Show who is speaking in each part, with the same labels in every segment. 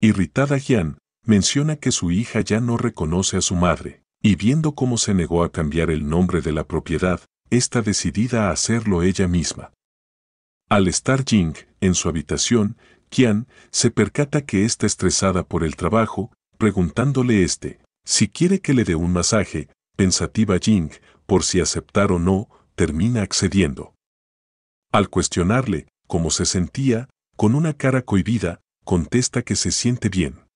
Speaker 1: Irritada Jian, menciona que su hija ya no reconoce a su madre, y viendo cómo se negó a cambiar el nombre de la propiedad, está decidida a hacerlo ella misma. Al estar Jing en su habitación, Qian se percata que está estresada por el trabajo, preguntándole este si quiere que le dé un masaje, pensativa Jing, por si aceptar o no, termina accediendo. Al cuestionarle cómo se sentía, con una cara cohibida, contesta que se siente bien.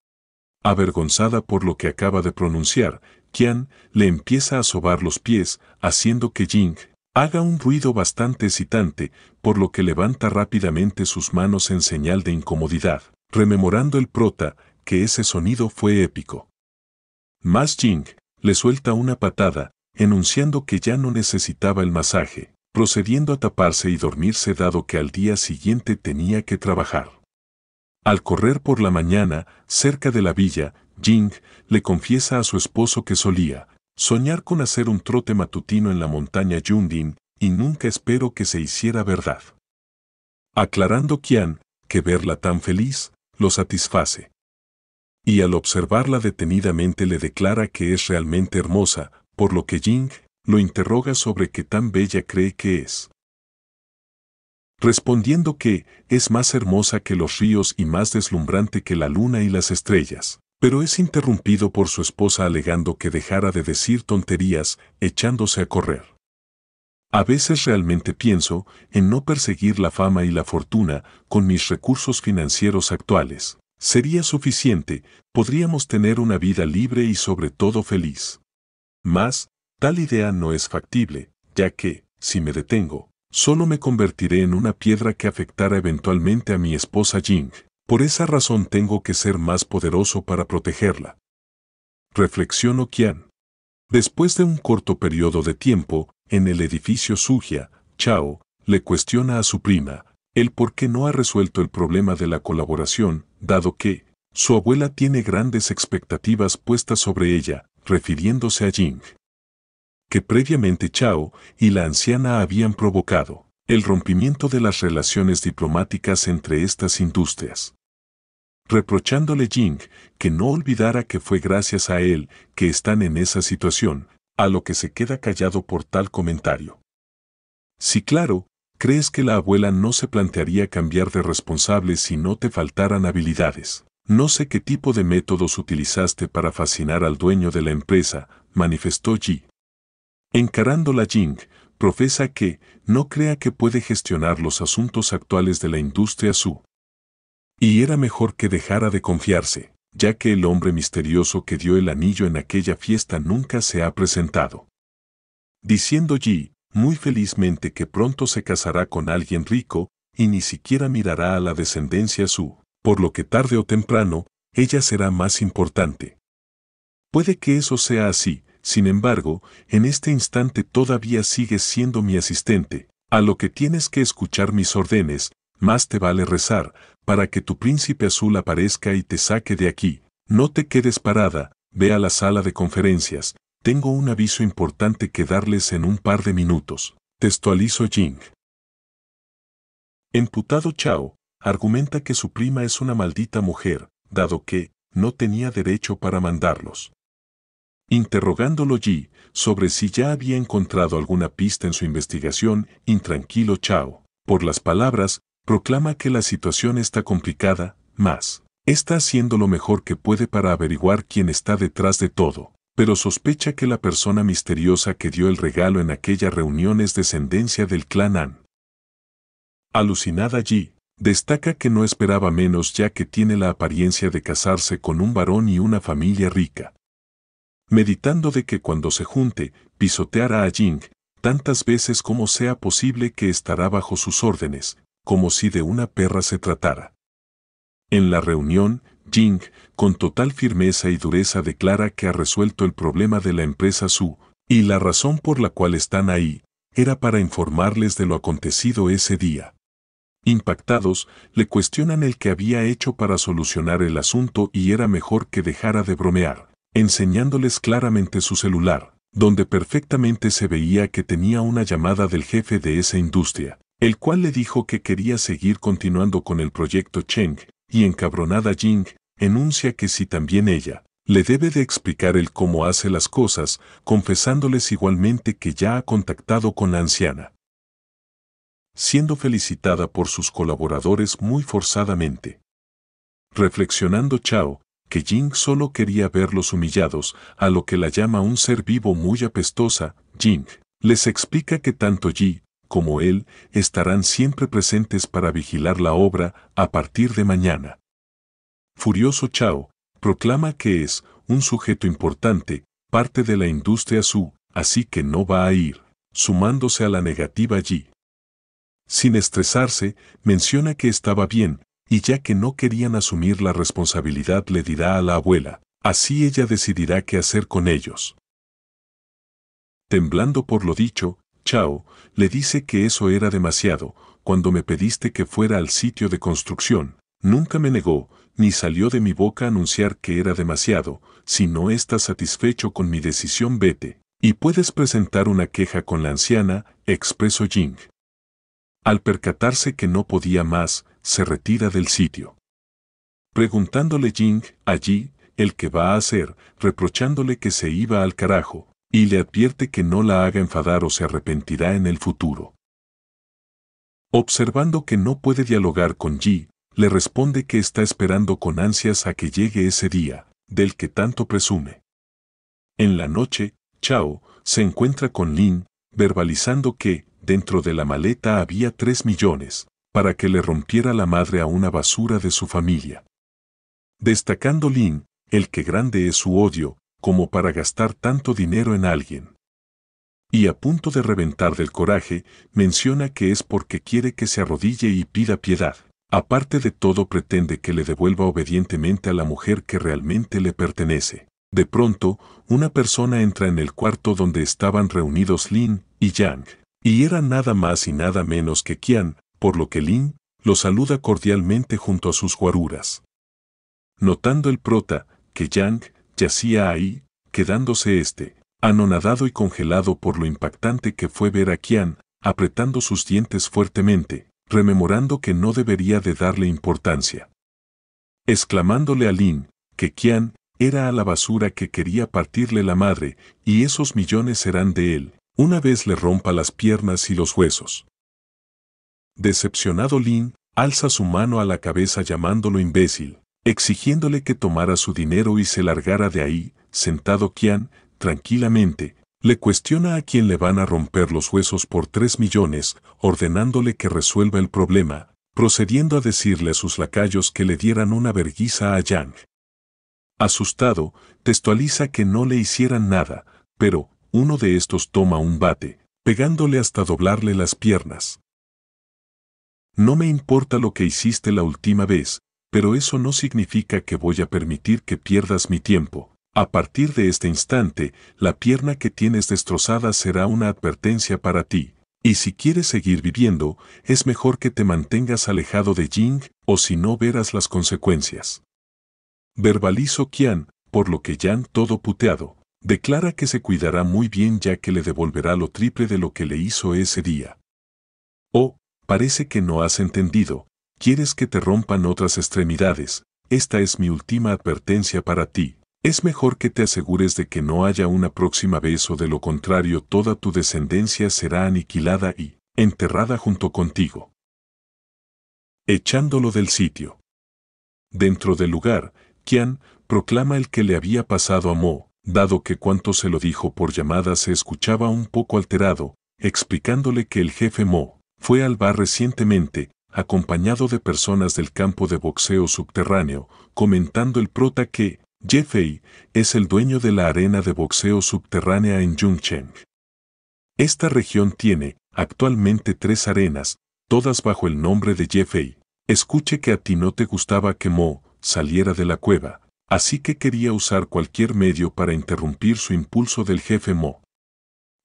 Speaker 1: Avergonzada por lo que acaba de pronunciar, Qian le empieza a sobar los pies, haciendo que Jing haga un ruido bastante excitante, por lo que levanta rápidamente sus manos en señal de incomodidad, rememorando el prota que ese sonido fue épico. Más Jing le suelta una patada, enunciando que ya no necesitaba el masaje, procediendo a taparse y dormirse dado que al día siguiente tenía que trabajar. Al correr por la mañana, cerca de la villa, Jing le confiesa a su esposo que solía soñar con hacer un trote matutino en la montaña Yundin y nunca espero que se hiciera verdad. Aclarando Qian que verla tan feliz lo satisface. Y al observarla detenidamente le declara que es realmente hermosa, por lo que Jing lo interroga sobre qué tan bella cree que es respondiendo que es más hermosa que los ríos y más deslumbrante que la luna y las estrellas. Pero es interrumpido por su esposa alegando que dejara de decir tonterías, echándose a correr. A veces realmente pienso en no perseguir la fama y la fortuna con mis recursos financieros actuales. Sería suficiente, podríamos tener una vida libre y sobre todo feliz. Mas, tal idea no es factible, ya que, si me detengo, solo me convertiré en una piedra que afectará eventualmente a mi esposa Jing. Por esa razón tengo que ser más poderoso para protegerla. Reflexionó Qian. Después de un corto periodo de tiempo, en el edificio Sugia, Chao le cuestiona a su prima el por qué no ha resuelto el problema de la colaboración, dado que su abuela tiene grandes expectativas puestas sobre ella, refiriéndose a Jing que previamente Chao y la anciana habían provocado, el rompimiento de las relaciones diplomáticas entre estas industrias. Reprochándole Jing que no olvidara que fue gracias a él que están en esa situación, a lo que se queda callado por tal comentario. Si claro, crees que la abuela no se plantearía cambiar de responsable si no te faltaran habilidades. No sé qué tipo de métodos utilizaste para fascinar al dueño de la empresa, manifestó Ji. Encarando la Jing, profesa que no crea que puede gestionar los asuntos actuales de la industria su. Y era mejor que dejara de confiarse, ya que el hombre misterioso que dio el anillo en aquella fiesta nunca se ha presentado. Diciendo Ji, muy felizmente que pronto se casará con alguien rico, y ni siquiera mirará a la descendencia su, por lo que tarde o temprano, ella será más importante. Puede que eso sea así, sin embargo, en este instante todavía sigues siendo mi asistente, a lo que tienes que escuchar mis órdenes, más te vale rezar, para que tu príncipe azul aparezca y te saque de aquí. No te quedes parada, ve a la sala de conferencias, tengo un aviso importante que darles en un par de minutos. Textualizo Jing. Emputado Chao, argumenta que su prima es una maldita mujer, dado que, no tenía derecho para mandarlos. Interrogándolo Yi sobre si ya había encontrado alguna pista en su investigación, intranquilo Chao, por las palabras, proclama que la situación está complicada, más. Está haciendo lo mejor que puede para averiguar quién está detrás de todo, pero sospecha que la persona misteriosa que dio el regalo en aquella reunión es descendencia del clan An. Alucinada Yi, destaca que no esperaba menos ya que tiene la apariencia de casarse con un varón y una familia rica, meditando de que cuando se junte, pisoteará a Jing, tantas veces como sea posible que estará bajo sus órdenes, como si de una perra se tratara. En la reunión, Jing, con total firmeza y dureza declara que ha resuelto el problema de la empresa Su, y la razón por la cual están ahí, era para informarles de lo acontecido ese día. Impactados, le cuestionan el que había hecho para solucionar el asunto y era mejor que dejara de bromear enseñándoles claramente su celular, donde perfectamente se veía que tenía una llamada del jefe de esa industria, el cual le dijo que quería seguir continuando con el proyecto Cheng, y encabronada Jing, enuncia que si también ella, le debe de explicar el cómo hace las cosas, confesándoles igualmente que ya ha contactado con la anciana. Siendo felicitada por sus colaboradores muy forzadamente. Reflexionando Chao, que Jing solo quería verlos humillados, a lo que la llama un ser vivo muy apestosa, Jing. Les explica que tanto Yi como él estarán siempre presentes para vigilar la obra a partir de mañana. Furioso Chao proclama que es un sujeto importante, parte de la industria Su, así que no va a ir, sumándose a la negativa Yi. Sin estresarse, menciona que estaba bien, y ya que no querían asumir la responsabilidad le dirá a la abuela, así ella decidirá qué hacer con ellos. Temblando por lo dicho, Chao le dice que eso era demasiado, cuando me pediste que fuera al sitio de construcción, nunca me negó, ni salió de mi boca anunciar que era demasiado, si no estás satisfecho con mi decisión vete, y puedes presentar una queja con la anciana, Expreso Jing. Al percatarse que no podía más, se retira del sitio. Preguntándole Jing, allí, el que va a hacer, reprochándole que se iba al carajo, y le advierte que no la haga enfadar o se arrepentirá en el futuro. Observando que no puede dialogar con Yi, le responde que está esperando con ansias a que llegue ese día, del que tanto presume. En la noche, Chao se encuentra con Lin, verbalizando que, dentro de la maleta había tres millones, para que le rompiera la madre a una basura de su familia. Destacando Lin, el que grande es su odio, como para gastar tanto dinero en alguien. Y a punto de reventar del coraje, menciona que es porque quiere que se arrodille y pida piedad. Aparte de todo pretende que le devuelva obedientemente a la mujer que realmente le pertenece. De pronto, una persona entra en el cuarto donde estaban reunidos Lin y Yang, y era nada más y nada menos que Qian, por lo que Lin lo saluda cordialmente junto a sus guaruras. Notando el prota que Yang yacía ahí, quedándose este, anonadado y congelado por lo impactante que fue ver a Qian, apretando sus dientes fuertemente, rememorando que no debería de darle importancia. Exclamándole a Lin, que Qian era a la basura que quería partirle la madre, y esos millones serán de él, una vez le rompa las piernas y los huesos. Decepcionado Lin, alza su mano a la cabeza llamándolo imbécil, exigiéndole que tomara su dinero y se largara de ahí, sentado Qian, tranquilamente, le cuestiona a quien le van a romper los huesos por tres millones, ordenándole que resuelva el problema, procediendo a decirle a sus lacayos que le dieran una verguiza a Yang. Asustado, textualiza que no le hicieran nada, pero uno de estos toma un bate, pegándole hasta doblarle las piernas. No me importa lo que hiciste la última vez, pero eso no significa que voy a permitir que pierdas mi tiempo. A partir de este instante, la pierna que tienes destrozada será una advertencia para ti. Y si quieres seguir viviendo, es mejor que te mantengas alejado de Jing o si no verás las consecuencias. Verbalizo Qian, por lo que Yan todo puteado, declara que se cuidará muy bien ya que le devolverá lo triple de lo que le hizo ese día. Parece que no has entendido. Quieres que te rompan otras extremidades. Esta es mi última advertencia para ti. Es mejor que te asegures de que no haya una próxima vez o de lo contrario toda tu descendencia será aniquilada y enterrada junto contigo. Echándolo del sitio. Dentro del lugar, Qian proclama el que le había pasado a Mo, dado que cuanto se lo dijo por llamada se escuchaba un poco alterado, explicándole que el jefe Mo fue al bar recientemente, acompañado de personas del campo de boxeo subterráneo, comentando el prota que Jefei es el dueño de la arena de boxeo subterránea en Jungcheng. Esta región tiene, actualmente, tres arenas, todas bajo el nombre de Jefei. Escuche que a ti no te gustaba que Mo saliera de la cueva, así que quería usar cualquier medio para interrumpir su impulso del jefe Mo.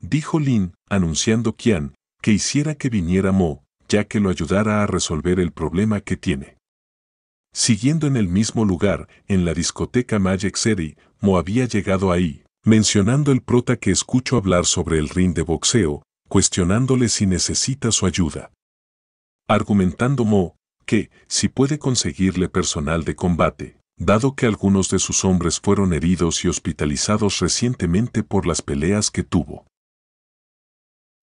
Speaker 1: Dijo Lin, anunciando Qian, que hiciera que viniera Mo, ya que lo ayudara a resolver el problema que tiene. Siguiendo en el mismo lugar, en la discoteca Magic City, Mo había llegado ahí, mencionando el prota que escucho hablar sobre el ring de boxeo, cuestionándole si necesita su ayuda. Argumentando Mo, que, si puede conseguirle personal de combate, dado que algunos de sus hombres fueron heridos y hospitalizados recientemente por las peleas que tuvo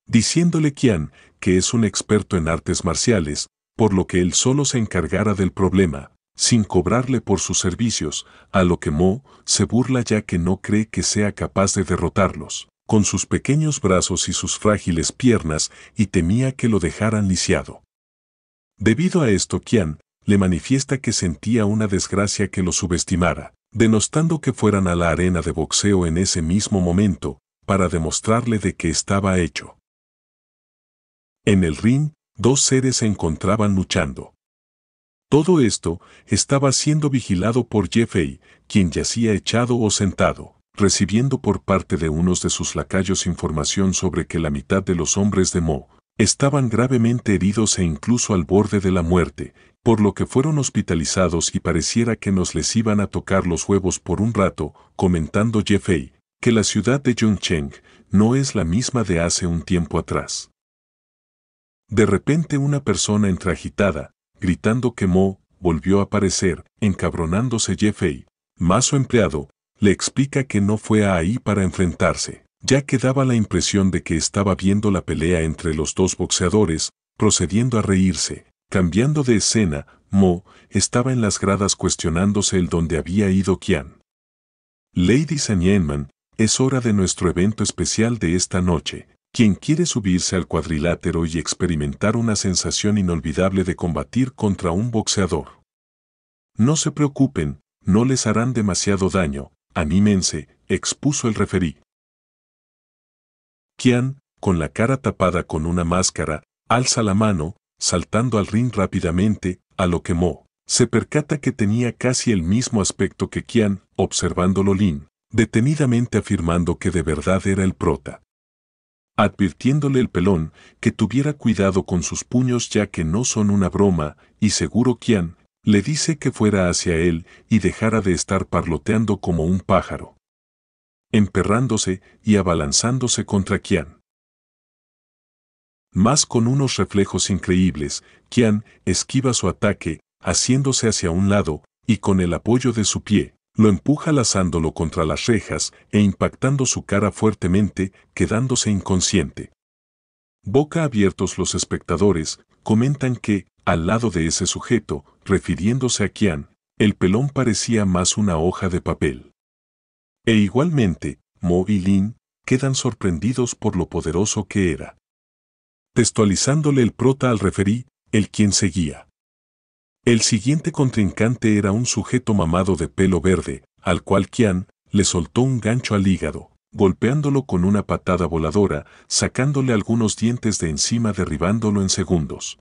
Speaker 1: diciéndole Qian que es un experto en artes marciales, por lo que él solo se encargara del problema, sin cobrarle por sus servicios, a lo que Mo se burla ya que no cree que sea capaz de derrotarlos, con sus pequeños brazos y sus frágiles piernas, y temía que lo dejaran lisiado. Debido a esto, Qian le manifiesta que sentía una desgracia que lo subestimara, denostando que fueran a la arena de boxeo en ese mismo momento, para demostrarle de que estaba hecho. En el ring, dos seres se encontraban luchando. Todo esto estaba siendo vigilado por jefei, quien yacía echado o sentado, recibiendo por parte de unos de sus lacayos información sobre que la mitad de los hombres de Mo estaban gravemente heridos e incluso al borde de la muerte, por lo que fueron hospitalizados y pareciera que nos les iban a tocar los huevos por un rato, comentando jefei que la ciudad de Yuncheng no es la misma de hace un tiempo atrás. De repente una persona entragitada, gritando que Mo volvió a aparecer, encabronándose Jeffrey, más su empleado, le explica que no fue ahí para enfrentarse, ya que daba la impresión de que estaba viendo la pelea entre los dos boxeadores, procediendo a reírse. Cambiando de escena, Mo estaba en las gradas cuestionándose el dónde había ido Kian. Lady and es hora de nuestro evento especial de esta noche, quien quiere subirse al cuadrilátero y experimentar una sensación inolvidable de combatir contra un boxeador. No se preocupen, no les harán demasiado daño, anímense, expuso el referí. Kian, con la cara tapada con una máscara, alza la mano, saltando al ring rápidamente, a lo que Mo se percata que tenía casi el mismo aspecto que Kian, observándolo Lin, detenidamente afirmando que de verdad era el prota advirtiéndole el pelón que tuviera cuidado con sus puños ya que no son una broma, y seguro Qian le dice que fuera hacia él y dejara de estar parloteando como un pájaro, emperrándose y abalanzándose contra Qian. Más con unos reflejos increíbles, Qian esquiva su ataque, haciéndose hacia un lado, y con el apoyo de su pie, lo empuja lazándolo contra las rejas e impactando su cara fuertemente, quedándose inconsciente. Boca abiertos los espectadores comentan que, al lado de ese sujeto, refiriéndose a Kian, el pelón parecía más una hoja de papel. E igualmente, Mo y Lin quedan sorprendidos por lo poderoso que era. Textualizándole el prota al referí, el quien seguía. El siguiente contrincante era un sujeto mamado de pelo verde, al cual Kian le soltó un gancho al hígado, golpeándolo con una patada voladora, sacándole algunos dientes de encima derribándolo en segundos.